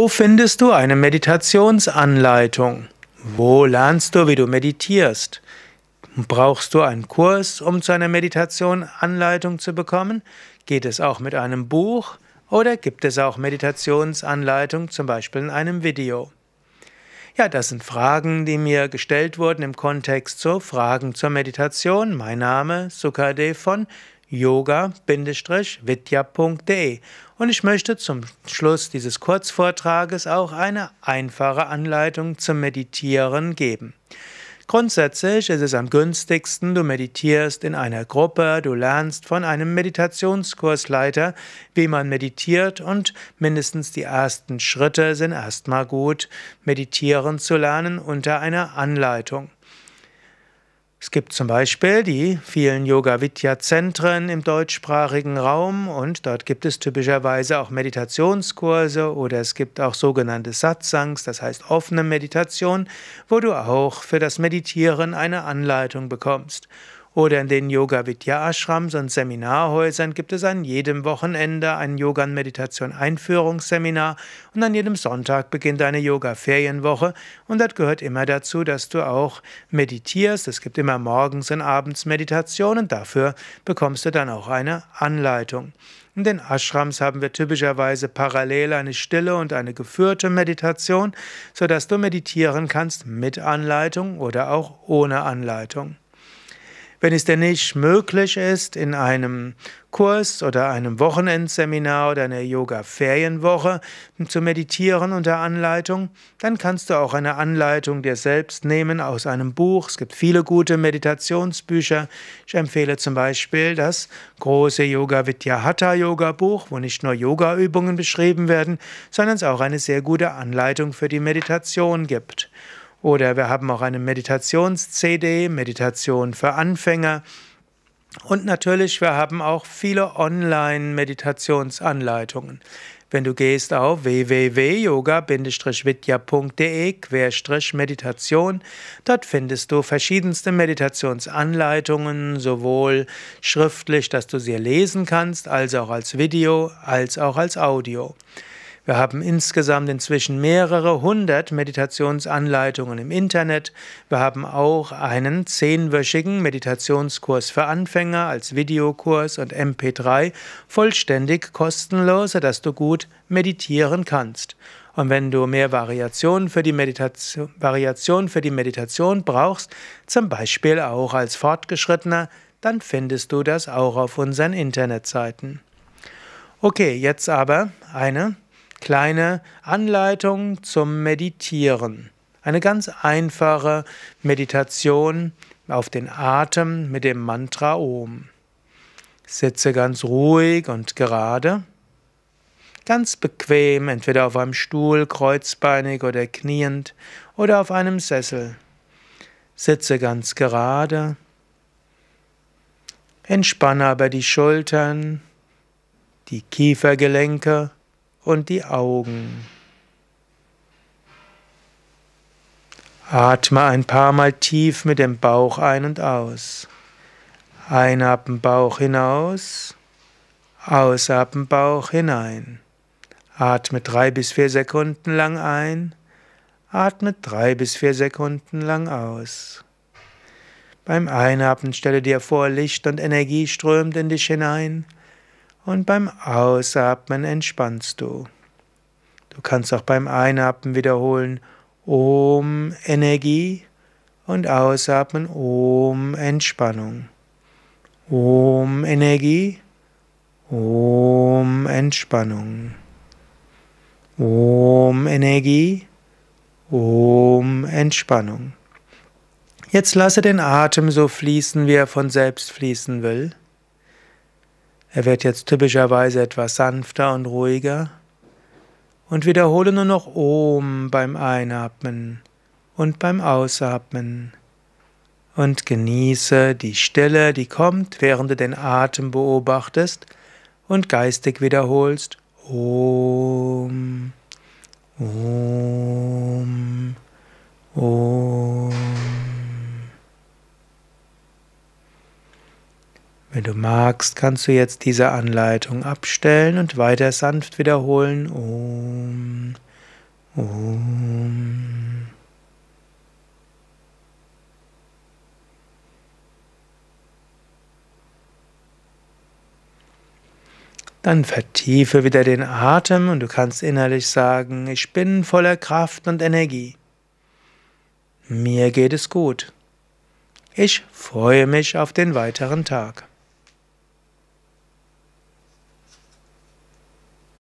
Wo findest du eine Meditationsanleitung? Wo lernst du, wie du meditierst? Brauchst du einen Kurs, um zu einer Meditation zu bekommen? Geht es auch mit einem Buch oder gibt es auch Meditationsanleitungen, zum Beispiel in einem Video? Ja, das sind Fragen, die mir gestellt wurden im Kontext zu Fragen zur Meditation. Mein Name Sukade von yoga-vidya.de. Und ich möchte zum Schluss dieses Kurzvortrages auch eine einfache Anleitung zum Meditieren geben. Grundsätzlich ist es am günstigsten, du meditierst in einer Gruppe, du lernst von einem Meditationskursleiter, wie man meditiert und mindestens die ersten Schritte sind erstmal gut, meditieren zu lernen unter einer Anleitung. Es gibt zum Beispiel die vielen Yoga-Vidya-Zentren im deutschsprachigen Raum und dort gibt es typischerweise auch Meditationskurse oder es gibt auch sogenannte Satsangs, das heißt offene Meditation, wo du auch für das Meditieren eine Anleitung bekommst. Oder in den Yoga Vidya Ashrams und Seminarhäusern gibt es an jedem Wochenende ein Yoga und Meditation Einführungsseminar und an jedem Sonntag beginnt eine Yoga Ferienwoche und das gehört immer dazu, dass du auch meditierst. Es gibt immer morgens und abends Meditationen, dafür bekommst du dann auch eine Anleitung. In den Ashrams haben wir typischerweise parallel eine stille und eine geführte Meditation, sodass du meditieren kannst mit Anleitung oder auch ohne Anleitung. Wenn es denn nicht möglich ist, in einem Kurs oder einem Wochenendseminar oder einer Yoga-Ferienwoche zu meditieren unter Anleitung, dann kannst du auch eine Anleitung dir selbst nehmen aus einem Buch. Es gibt viele gute Meditationsbücher. Ich empfehle zum Beispiel das große Yoga Vidya Hatha Yoga Buch, wo nicht nur Yoga-Übungen beschrieben werden, sondern es auch eine sehr gute Anleitung für die Meditation gibt. Oder wir haben auch eine Meditations-CD, Meditation für Anfänger. Und natürlich, wir haben auch viele Online-Meditationsanleitungen. Wenn du gehst auf www.yoga-vidya.de-meditation, dort findest du verschiedenste Meditationsanleitungen, sowohl schriftlich, dass du sie lesen kannst, als auch als Video, als auch als Audio. Wir haben insgesamt inzwischen mehrere hundert Meditationsanleitungen im Internet. Wir haben auch einen zehnwöchigen Meditationskurs für Anfänger als Videokurs und MP3 vollständig kostenlos, sodass du gut meditieren kannst. Und wenn du mehr Variationen für die Meditation, Variation für die Meditation brauchst, zum Beispiel auch als Fortgeschrittener, dann findest du das auch auf unseren Internetseiten. Okay, jetzt aber eine kleine Anleitung zum Meditieren. Eine ganz einfache Meditation auf den Atem mit dem Mantra Om. Sitze ganz ruhig und gerade. Ganz bequem, entweder auf einem Stuhl, kreuzbeinig oder kniend oder auf einem Sessel. Sitze ganz gerade. Entspanne aber die Schultern, die Kiefergelenke und die Augen. Atme ein paar Mal tief mit dem Bauch ein und aus. Einatmen Bauch hinaus, ausatmen Bauch hinein. Atme drei bis vier Sekunden lang ein, atme drei bis vier Sekunden lang aus. Beim Einatmen stelle dir vor, Licht und Energie strömt in dich hinein und beim Ausatmen entspannst du. Du kannst auch beim Einatmen wiederholen Om Energie und Ausatmen Om Entspannung. Om Energie, Om Entspannung. Om Energie, Om Entspannung. Jetzt lasse den Atem so fließen, wie er von selbst fließen will. Er wird jetzt typischerweise etwas sanfter und ruhiger. Und wiederhole nur noch Om beim Einatmen und beim Ausatmen. Und genieße die Stille, die kommt, während du den Atem beobachtest und geistig wiederholst Om. Om. Wenn du magst, kannst du jetzt diese Anleitung abstellen und weiter sanft wiederholen. Um, um. Dann vertiefe wieder den Atem und du kannst innerlich sagen, ich bin voller Kraft und Energie. Mir geht es gut. Ich freue mich auf den weiteren Tag.